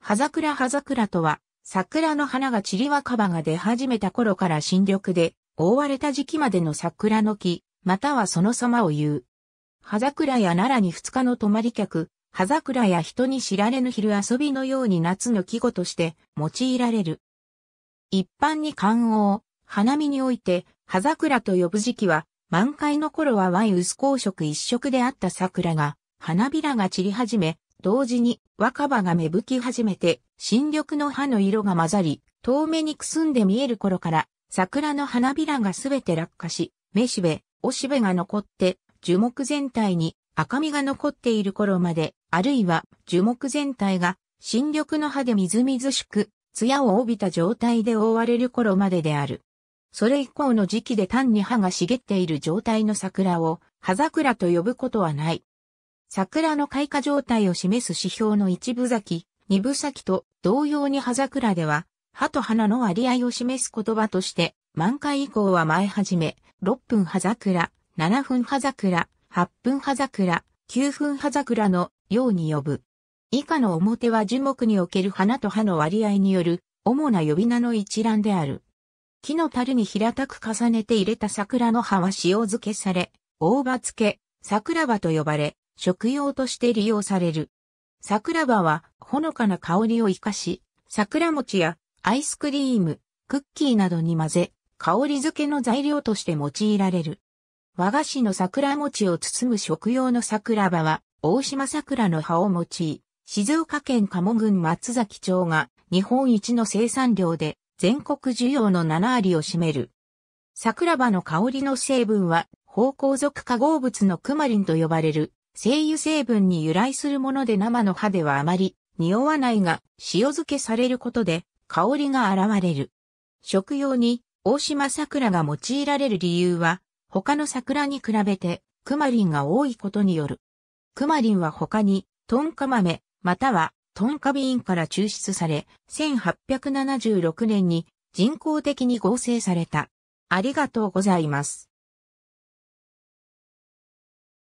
葉桜葉桜とは、桜の花が散り若葉が出始めた頃から新緑で、覆われた時期までの桜の木、またはその様を言う。葉桜や奈良に二日の泊まり客、葉桜や人に知られぬ昼遊びのように夏の季語として用いられる。一般に観音花見において、葉桜と呼ぶ時期は、満開の頃はワイ薄光色一色であった桜が、花びらが散り始め、同時に若葉が芽吹き始めて、新緑の葉の色が混ざり、遠目にくすんで見える頃から、桜の花びらがすべて落下し、めしべ、おしべが残って、樹木全体に赤みが残っている頃まで、あるいは樹木全体が新緑の葉でみずみずしく、艶を帯びた状態で覆われる頃までである。それ以降の時期で単に葉が茂っている状態の桜を、葉桜と呼ぶことはない。桜の開花状態を示す指標の一部咲き、二部咲きと同様に葉桜では、葉と花の割合を示す言葉として、満開以降は前始め、6分葉桜、7分葉桜、8分葉桜、9分葉桜のように呼ぶ。以下の表は樹木における花と葉の割合による主な呼び名の一覧である。木の樽に平たく重ねて入れた桜の葉は塩漬けされ、大葉漬け、桜葉と呼ばれ、食用として利用される。桜葉はほのかな香りを生かし、桜餅やアイスクリーム、クッキーなどに混ぜ、香り付けの材料として用いられる。和菓子の桜餅を包む食用の桜葉は、大島桜の葉を用い、静岡県鴨郡松崎町が日本一の生産量で全国需要の7割を占める。桜葉の香りの成分は、芳香属化合物のクマリンと呼ばれる精油成分に由来するもので生の葉ではあまり匂わないが塩漬けされることで香りが現れる。食用に大島桜が用いられる理由は他の桜に比べてクマリンが多いことによる。クマリンは他にトンカ豆またはトンカビインから抽出され1876年に人工的に合成された。ありがとうございます。